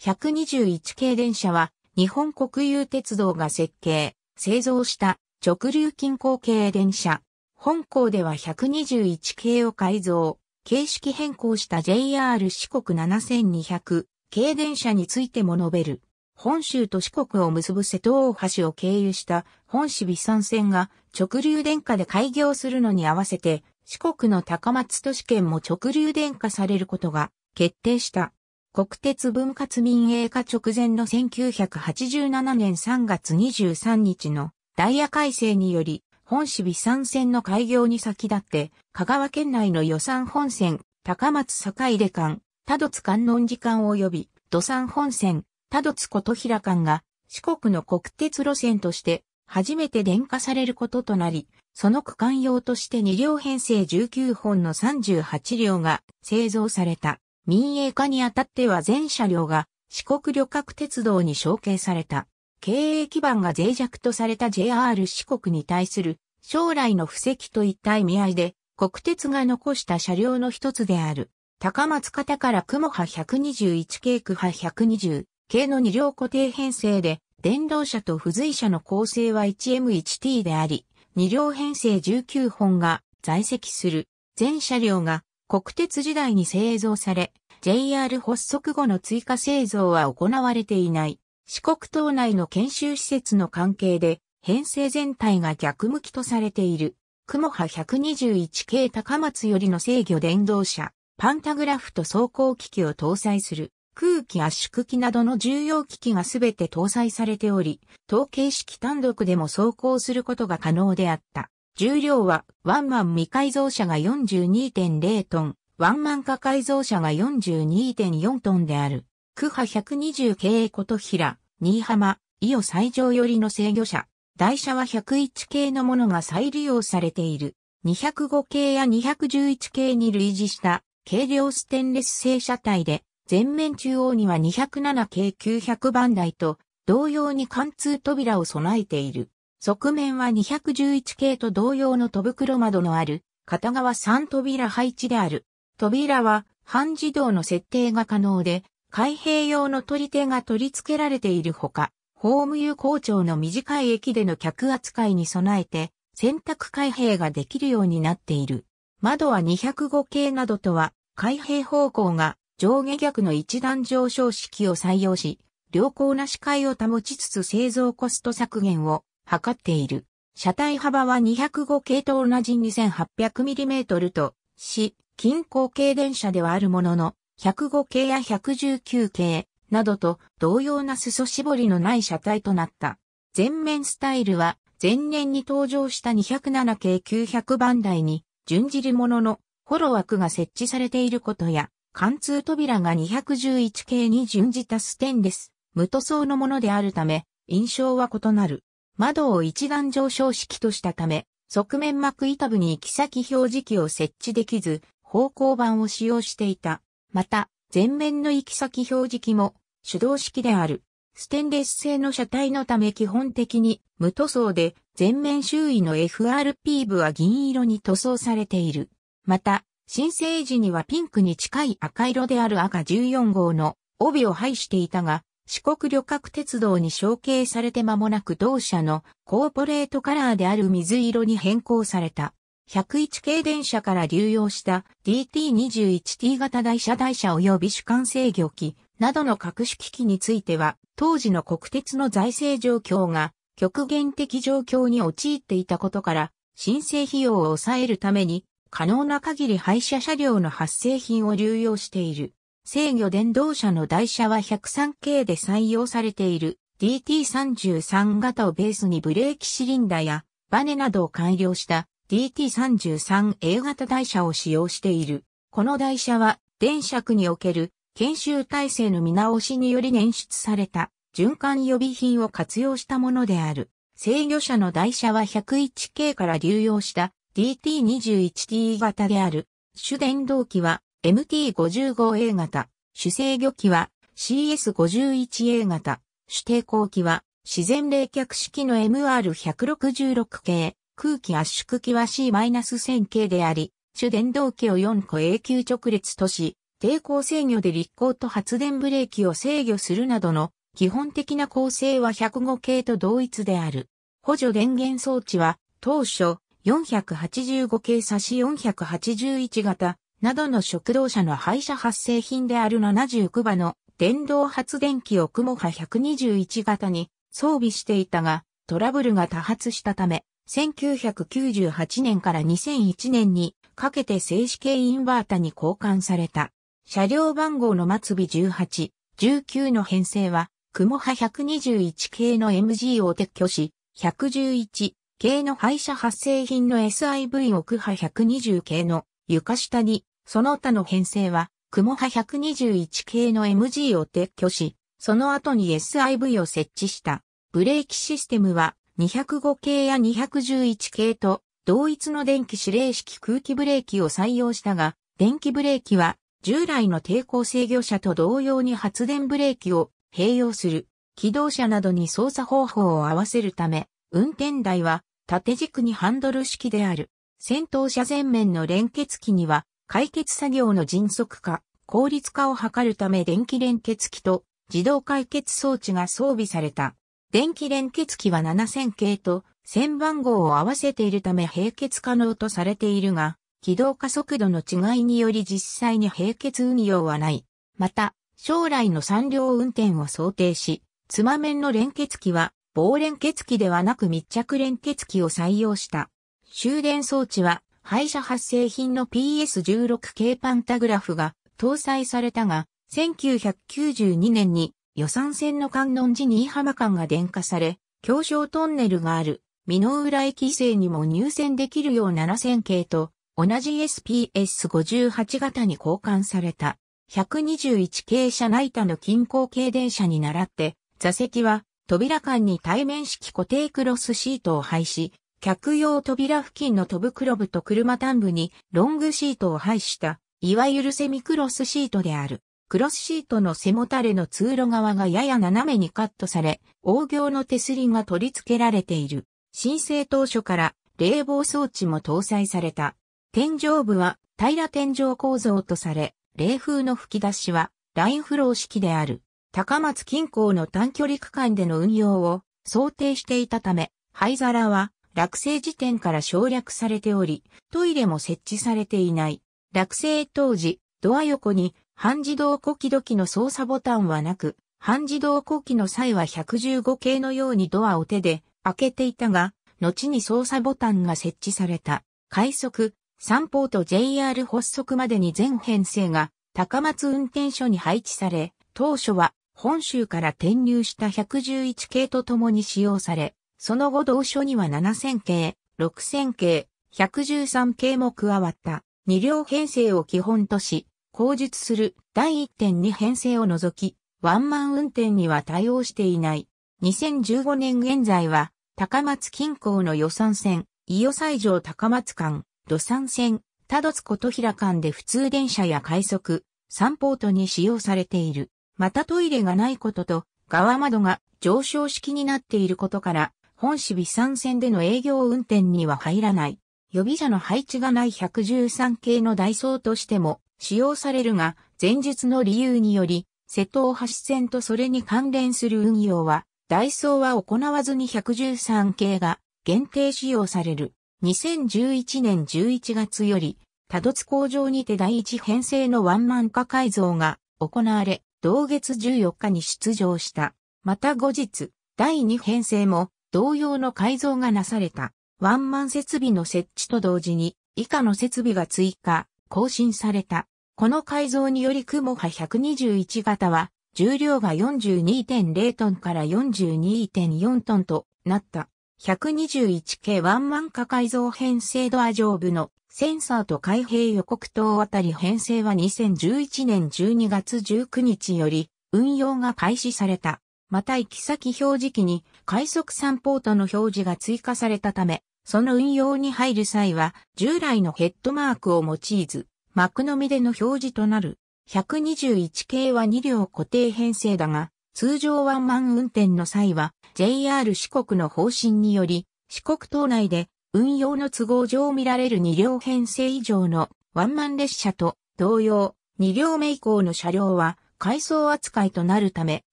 121系電車は日本国有鉄道が設計、製造した直流近郊系電車。本校では121系を改造、形式変更した JR 四国7200系電車についても述べる。本州と四国を結ぶ瀬戸大橋を経由した本市微山線が直流電化で開業するのに合わせて四国の高松都市圏も直流電化されることが決定した。国鉄分割民営化直前の1987年3月23日のダイヤ改正により、本市備山線の開業に先立って、香川県内の予算本線、高松坂出間、多度津観音寺間及び、土産本線、多度津琴平間が、四国の国鉄路線として、初めて電化されることとなり、その区間用として2両編成19本の38両が製造された。民営化にあたっては全車両が四国旅客鉄道に承継された。経営基盤が脆弱とされた JR 四国に対する将来の布石といった意味合いで国鉄が残した車両の一つである。高松方から雲波121系区波120系の二両固定編成で電動車と付随車の構成は 1M1T であり、二両編成19本が在籍する全車両が国鉄時代に製造され、JR 発足後の追加製造は行われていない。四国島内の研修施設の関係で、編成全体が逆向きとされている。雲波121系高松よりの制御電動車、パンタグラフと走行機器を搭載する。空気圧縮機などの重要機器がすべて搭載されており、統計式単独でも走行することが可能であった。重量はワンマン未改造車が42.0トン、ワンマン化改造車が42.4トンである、クハ120系琴平、新居浜、伊予最上寄りの制御車、台車は101系のものが再利用されている。205系や211系に類似した軽量ステンレス製車体で、前面中央には207系900番台と同様に貫通扉を備えている。側面は211系と同様の戸袋窓のある片側3扉配置である。扉は半自動の設定が可能で、開閉用の取り手が取り付けられているほか、ホーム有効場の短い駅での客扱いに備えて、選択開閉ができるようになっている。窓は205系などとは、開閉方向が上下逆の一段上昇式を採用し、良好な視界を保ちつつ製造コスト削減を図っている。車体幅は205系と同じ 2800mm とし、近郊系電車ではあるものの、105系や119系などと同様な裾絞りのない車体となった。前面スタイルは前年に登場した207系900番台に準じるもののホロ枠が設置されていることや貫通扉が211系に準じたステンレス、無塗装のものであるため印象は異なる。窓を一段上昇式としたため側面膜板部に行き先表示器を設置できず方向板を使用していた。また、前面の行き先表示器も手動式である。ステンレス製の車体のため基本的に無塗装で前面周囲の FRP 部は銀色に塗装されている。また、新生時にはピンクに近い赤色である赤14号の帯を配していたが、四国旅客鉄道に承継されて間もなく同社のコーポレートカラーである水色に変更された。101系電車から流用した DT21T 型台車台車及び主管制御機などの各種機器については、当時の国鉄の財政状況が極限的状況に陥っていたことから、申請費用を抑えるために、可能な限り廃車車両の発生品を流用している。制御電動車の台車は103系で採用されている DT33 型をベースにブレーキシリンダやバネなどを改良した DT33A 型台車を使用している。この台車は、電車区における研修体制の見直しにより捻出された循環予備品を活用したものである。制御車の台車は 101K から流用した DT21T 型である。主電動機は MT55A 型。主制御機は CS51A 型。主抵抗機は自然冷却式の MR166 系。空気圧縮機は C-1000 系であり、主電動機を4個永久直列とし、抵抗制御で立行と発電ブレーキを制御するなどの基本的な構成は105系と同一である。補助電源装置は当初485系差し481型などの食堂車の廃車発生品である79馬の電動発電機をクモ波121型に装備していたがトラブルが多発したため1998年から2001年にかけて静止系インバータに交換された。車両番号の末尾18、19の編成は、雲波121系の MG を撤去し、111系の廃車発生品の SIV をク波120系の床下に、その他の編成は、雲波121系の MG を撤去し、その後に SIV を設置した。ブレーキシステムは205系や211系と同一の電気指令式空気ブレーキを採用したが、電気ブレーキは従来の抵抗制御車と同様に発電ブレーキを併用する。機動車などに操作方法を合わせるため、運転台は縦軸にハンドル式である。先頭車前面の連結機には解決作業の迅速化、効率化を図るため電気連結機と自動解決装置が装備された。電気連結機は7000系と1000番号を合わせているため並結可能とされているが、軌道加速度の違いにより実際に並結運用はない。また、将来の三両運転を想定し、つま面の連結機は棒連結機ではなく密着連結機を採用した。終電装置は廃車発生品の PS16 系パンタグラフが搭載されたが、1992年に予算線の観音寺新居浜間が電化され、狭小トンネルがある、美濃浦駅西にも入線できるよう7000系と、同じ SPS58 型に交換された、121系車内田の近郊系電車に倣って、座席は扉間に対面式固定クロスシートを配し、客用扉付近の飛ぶクロブと車端部にロングシートを配した、いわゆるセミクロスシートである。クロスシートの背もたれの通路側がやや斜めにカットされ、大行の手すりが取り付けられている。申請当初から冷房装置も搭載された。天井部は平ら天井構造とされ、冷風の吹き出しはラインフロー式である。高松近郊の短距離区間での運用を想定していたため、灰皿は落成時点から省略されており、トイレも設置されていない。落成当時、ドア横に半自動呼気時の操作ボタンはなく、半自動呼気の際は115系のようにドアを手で開けていたが、後に操作ボタンが設置された。快速、三方と JR 発足までに全編成が高松運転所に配置され、当初は本州から転入した111系と共に使用され、その後同所には7000系、6000系、113系も加わった。二両編成を基本とし、後述する第1.2編成を除き、ワンマン運転には対応していない。2015年現在は、高松近郊の予算線、伊予西条高松間、土産線、多度津琴平間で普通電車や快速、サンポートに使用されている。またトイレがないことと、側窓が上昇式になっていることから、本市微山線での営業運転には入らない。予備車の配置がない113系のダイソーとしても、使用されるが、前述の理由により、瀬戸大橋線とそれに関連する運用は、ダイソーは行わずに113系が限定使用される。2011年11月より、多度津工場にて第一編成のワンマン化改造が行われ、同月14日に出場した。また後日、第二編成も同様の改造がなされた。ワンマン設備の設置と同時に、以下の設備が追加、更新された。この改造により雲波121型は、重量が42.0トンから42.4トンとなった。121系ワンマン化改造編成ドア上部のセンサーと開閉予告灯あたり編成は2011年12月19日より運用が開始された。また行き先表示器に快速3ポートの表示が追加されたため、その運用に入る際は、従来のヘッドマークを用いず、幕のみでの表示となる。121系は2両固定編成だが、通常ワンマン運転の際は、JR 四国の方針により、四国島内で運用の都合上見られる2両編成以上のワンマン列車と同様、2両目以降の車両は階層扱いとなるため、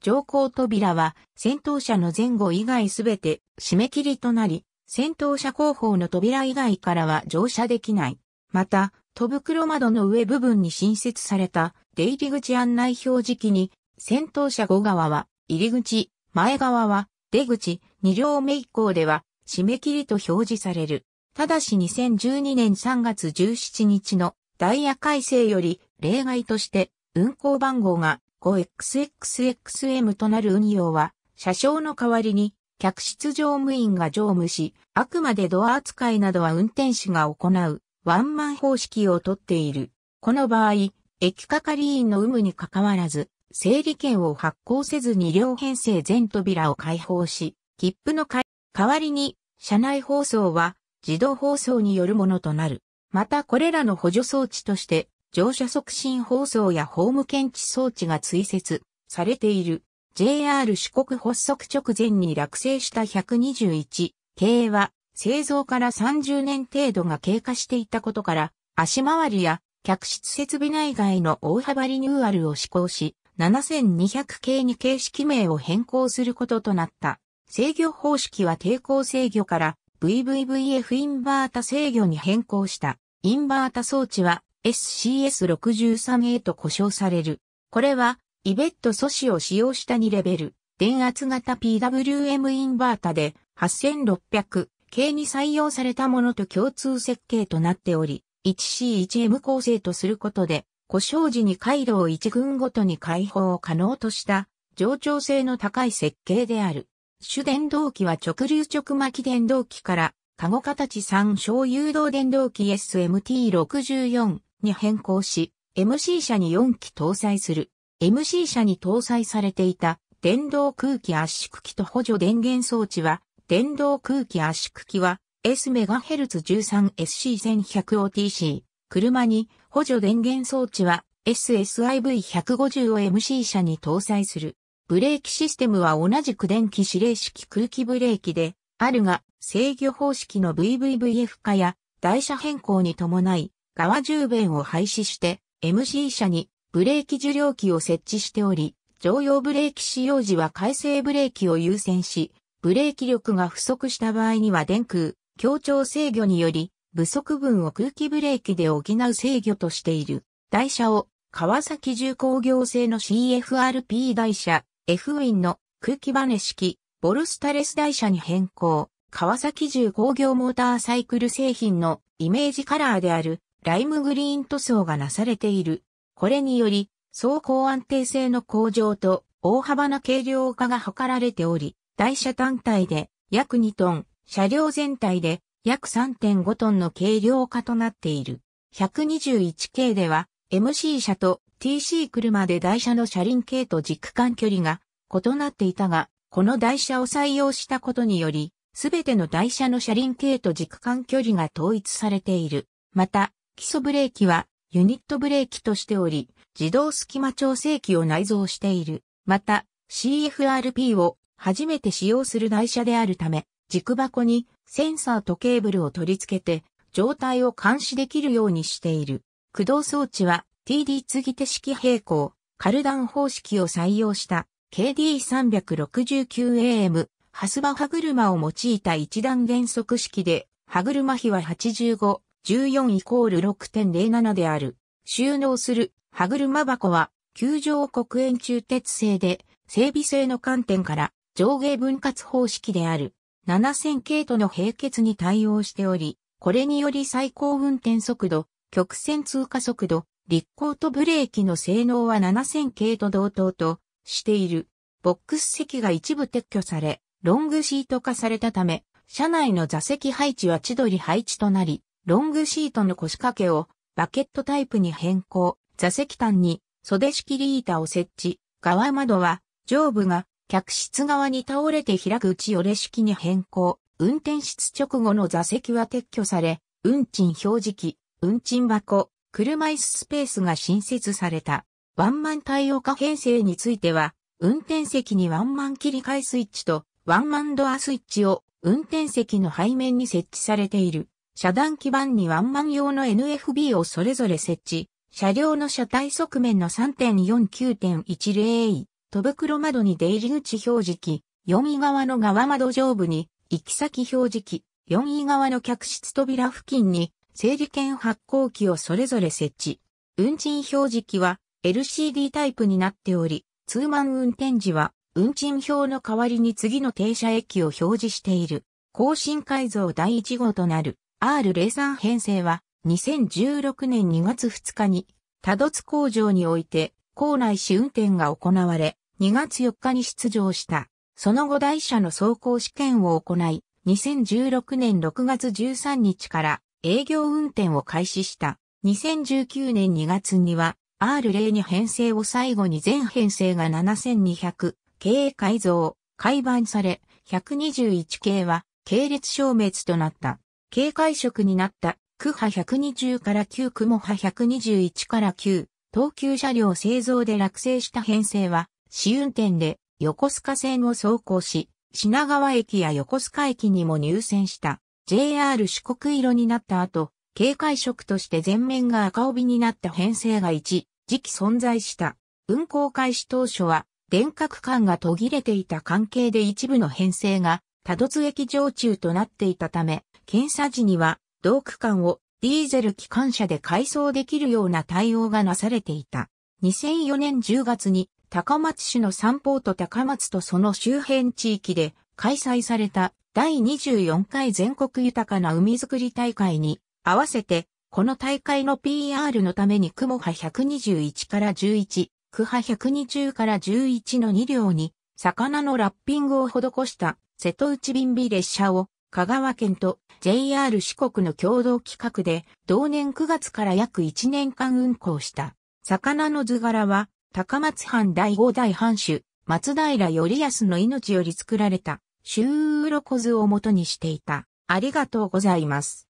乗降扉は先頭車の前後以外すべて締め切りとなり、先頭車後方の扉以外からは乗車できない。また、戸袋窓の上部分に新設された出入り口案内表示器に、先頭車後側は入り口、前側は出口、2両目以降では締め切りと表示される。ただし2012年3月17日のダイヤ改正より例外として運行番号が 5XXXM となる運用は車掌の代わりに客室乗務員が乗務し、あくまでドア扱いなどは運転士が行う、ワンマン方式をとっている。この場合、駅係員の有無に関わらず、整理券を発行せずに両編成全扉を開放し、切符の代わりに、車内放送は自動放送によるものとなる。またこれらの補助装置として、乗車促進放送やホーム検知装置が追設されている。JR 四国発足直前に落成した121系は製造から30年程度が経過していたことから足回りや客室設備内外の大幅リニューアルを施行し7200系に形式名を変更することとなった。制御方式は抵抗制御から VVVF インバータ制御に変更した。インバータ装置は SCS63A と呼称される。これはイベット素子を使用した2レベル、電圧型 PWM インバータで8 6 0 0系に採用されたものと共通設計となっており、1C1M 構成とすることで、故障時に回路を1群ごとに開放を可能とした冗長性の高い設計である。主電動機は直流直巻電動機から、カゴ形3小誘導電動機 SMT64 に変更し、MC 車に4機搭載する。MC 車に搭載されていた電動空気圧縮機と補助電源装置は、電動空気圧縮機は S MHz13SC1100OTC、車に補助電源装置は SSIV150 を MC 車に搭載する。ブレーキシステムは同じく電気指令式空気ブレーキで、あるが制御方式の VVVF 化や台車変更に伴い、側充弁を廃止して MC 車にブレーキ受領機を設置しており、常用ブレーキ使用時は回生ブレーキを優先し、ブレーキ力が不足した場合には電空、協調制御により、不足分を空気ブレーキで補う制御としている。台車を、川崎重工業製の CFRP 台車、F ウィンの空気バネ式、ボルスタレス台車に変更。川崎重工業モーターサイクル製品のイメージカラーであるライムグリーン塗装がなされている。これにより、走行安定性の向上と大幅な軽量化が図られており、台車単体で約2トン、車両全体で約3.5トンの軽量化となっている。121系では MC 車と TC 車で台車の車輪系と軸間距離が異なっていたが、この台車を採用したことにより、すべての台車の車輪系と軸間距離が統一されている。また、基礎ブレーキはユニットブレーキとしており、自動隙間調整器を内蔵している。また、CFRP を初めて使用する台車であるため、軸箱にセンサーとケーブルを取り付けて、状態を監視できるようにしている。駆動装置は TD 継ぎ手式平行、カルダン方式を採用した KD369AM ハスバ歯車を用いた一段減速式で、歯車比は85、14イコール6.07である。収納する歯車箱は、球状国円柱鉄製で、整備性の観点から上下分割方式である。7000系統の並結に対応しており、これにより最高運転速度、曲線通過速度、立行とブレーキの性能は7000系と同等としている。ボックス席が一部撤去され、ロングシート化されたため、車内の座席配置は千鳥配置となり、ロングシートの腰掛けをバケットタイプに変更、座席端に袖式リータを設置、側窓は上部が客室側に倒れて開くうち折れ式に変更、運転室直後の座席は撤去され、運賃表示器、運賃箱、車椅子スペースが新設された。ワンマン対応化編成については、運転席にワンマン切り替えスイッチとワンマンドアスイッチを運転席の背面に設置されている。遮断基板にワンマン用の NFB をそれぞれ設置、車両の車体側面の 3.49.10A、戸袋窓に出入り口表示器、4E 側の側窓上部に行き先表示器、4E 側の客室扉付近に整理券発行機をそれぞれ設置。運賃表示器は LCD タイプになっており、ツーマン運転時は運賃表の代わりに次の停車駅を表示している。更新改造第1号となる。R03 編成は2016年2月2日に多度津工場において校内試運転が行われ2月4日に出場した。その後台車の走行試験を行い2016年6月13日から営業運転を開始した。2019年2月には R02 編成を最後に全編成が7200系改造、改版され121系は系列消滅となった。警戒色になった区派120から9区も波121から9、東急車両製造で落成した編成は、試運転で横須賀線を走行し、品川駅や横須賀駅にも入線した JR 四国色になった後、警戒色として前面が赤帯になった編成が一時期存在した。運行開始当初は、電化区間が途切れていた関係で一部の編成が、多度津駅常駐となっていたため、検査時には、同区間をディーゼル機関車で改装できるような対応がなされていた。2004年10月に高松市の三ポート高松とその周辺地域で開催された第24回全国豊かな海づくり大会に合わせてこの大会の PR のために雲波121から11、区波120から11の2両に魚のラッピングを施した瀬戸内便備列車を香川県と JR 四国の共同企画で、同年9月から約1年間運行した。魚の図柄は、高松藩第5代藩主、松平頼康の命より作られた、周鱗図を元にしていた。ありがとうございます。